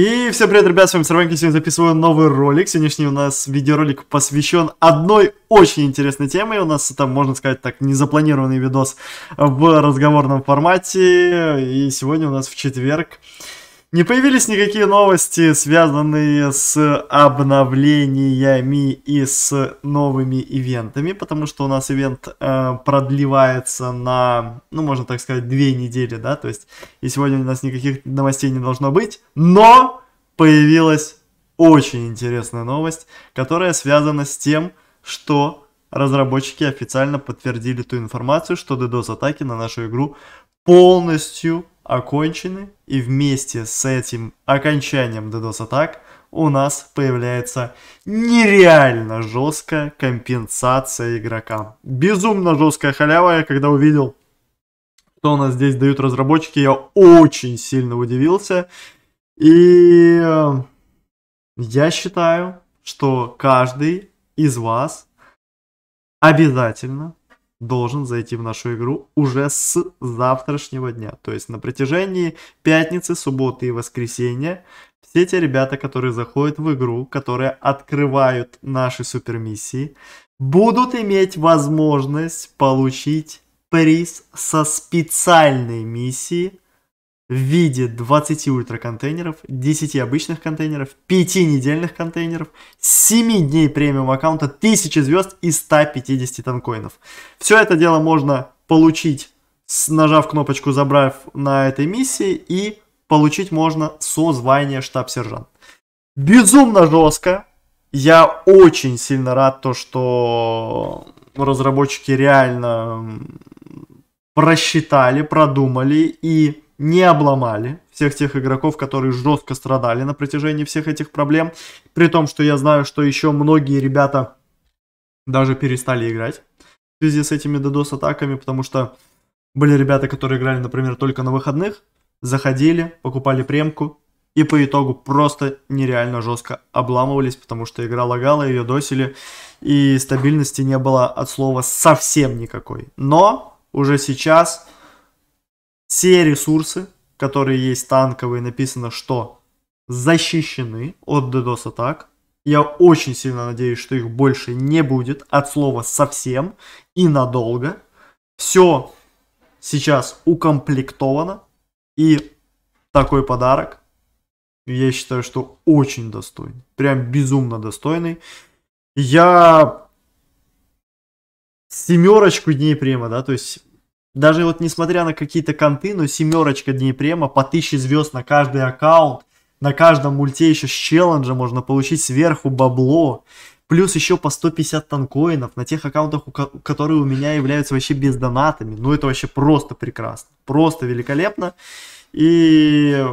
И всем привет, ребят, с вами Сарванки. сегодня записываю новый ролик. Сегодняшний у нас видеоролик посвящен одной очень интересной теме. У нас там можно сказать так, незапланированный видос в разговорном формате. И сегодня у нас в четверг не появились никакие новости, связанные с обновлениями и с новыми ивентами, потому что у нас ивент э, продлевается на, ну, можно так сказать, две недели, да, то есть и сегодня у нас никаких новостей не должно быть, но появилась очень интересная новость, которая связана с тем, что разработчики официально подтвердили ту информацию, что DDoS-атаки на нашу игру полностью окончены, и вместе с этим окончанием DDoS-атак у нас появляется нереально жесткая компенсация игрокам. Безумно жесткая халява, я когда увидел, что у нас здесь дают разработчики, я очень сильно удивился. И э, я считаю, что каждый из вас обязательно должен зайти в нашу игру уже с завтрашнего дня. То есть на протяжении пятницы, субботы и воскресенья все те ребята, которые заходят в игру, которые открывают наши супермиссии, будут иметь возможность получить приз со специальной миссией в виде 20 ультраконтейнеров, 10 обычных контейнеров, 5 недельных контейнеров, 7 дней премиум аккаунта, 1000 звезд и 150 танкоинов. Все это дело можно получить, нажав кнопочку «Забрав» на этой миссии, и получить можно со звания штаб-сержант. Безумно жестко. Я очень сильно рад то, что разработчики реально просчитали, продумали и не обломали всех тех игроков, которые жестко страдали на протяжении всех этих проблем. При том, что я знаю, что еще многие ребята даже перестали играть в связи с этими DDoS-атаками, потому что были ребята, которые играли, например, только на выходных, заходили, покупали премку, и по итогу просто нереально жестко обламывались, потому что игра лагала, ее досили, и стабильности не было от слова совсем никакой. Но уже сейчас все ресурсы, которые есть танковые, написано, что защищены от DDoS атак. Я очень сильно надеюсь, что их больше не будет от слова совсем и надолго. Все сейчас укомплектовано. И такой подарок, я считаю, что очень достойный. Прям безумно достойный. Я семерочку дней прямо, да, то есть даже вот несмотря на какие-то конты, но семерочка Днепрема по 1000 звезд на каждый аккаунт, на каждом мульте еще с челленджа можно получить сверху бабло, плюс еще по 150 танкоинов на тех аккаунтах, которые у меня являются вообще без донатами. Ну это вообще просто прекрасно, просто великолепно. И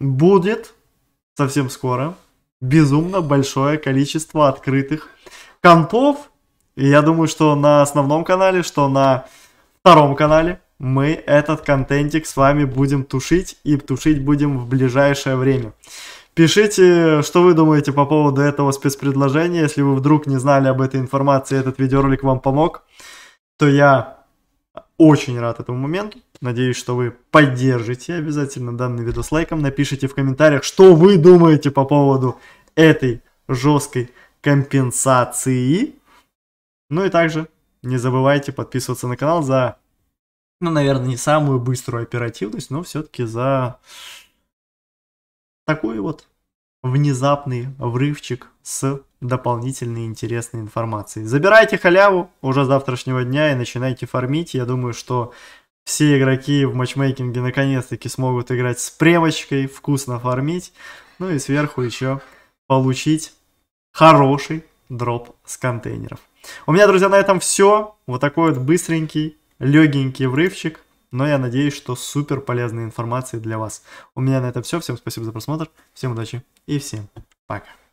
будет совсем скоро безумно большое количество открытых контов. И я думаю, что на основном канале, что на втором канале мы этот контентик с вами будем тушить и тушить будем в ближайшее время. Пишите, что вы думаете по поводу этого спецпредложения. Если вы вдруг не знали об этой информации, этот видеоролик вам помог, то я очень рад этому моменту. Надеюсь, что вы поддержите обязательно данный видос лайком. Напишите в комментариях, что вы думаете по поводу этой жесткой компенсации. Ну и также не забывайте подписываться на канал за, ну, наверное, не самую быструю оперативность, но все-таки за такой вот внезапный врывчик с дополнительной интересной информацией. Забирайте халяву уже завтрашнего дня и начинайте фармить. Я думаю, что все игроки в матчмейкинге наконец-таки смогут играть с премочкой, вкусно фармить, ну и сверху еще получить хороший дроп с контейнеров. У меня, друзья, на этом все. Вот такой вот быстренький, легенький врывчик. Но я надеюсь, что супер полезной информации для вас. У меня на этом все. Всем спасибо за просмотр. Всем удачи и всем пока.